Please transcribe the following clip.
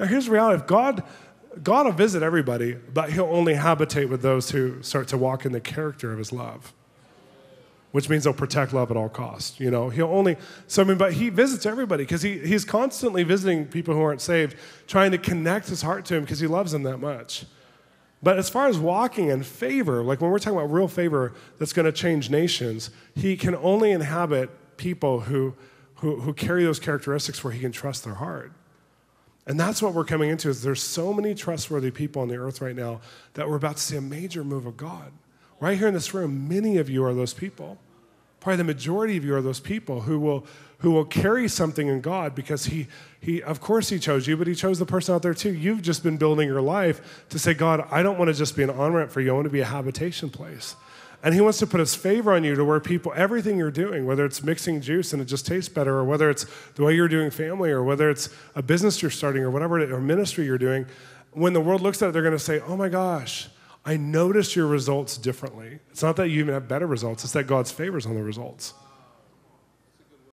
Now, here's the reality if God. God will visit everybody, but he'll only habitate with those who start to walk in the character of his love, which means he'll protect love at all costs. You know, he'll only, so I mean, but he visits everybody because he, he's constantly visiting people who aren't saved, trying to connect his heart to him because he loves them that much. But as far as walking in favor, like when we're talking about real favor that's going to change nations, he can only inhabit people who, who, who carry those characteristics where he can trust their heart. And that's what we're coming into is there's so many trustworthy people on the earth right now that we're about to see a major move of God. Right here in this room, many of you are those people. Probably the majority of you are those people who will who will carry something in God because he he of course he chose you, but he chose the person out there too. You've just been building your life to say, God, I don't want to just be an on-ramp for you, I want to be a habitation place. And he wants to put his favor on you to where people, everything you're doing, whether it's mixing juice and it just tastes better, or whether it's the way you're doing family, or whether it's a business you're starting, or whatever, or ministry you're doing, when the world looks at it, they're going to say, oh my gosh, I notice your results differently. It's not that you even have better results, it's that God's favors on the results.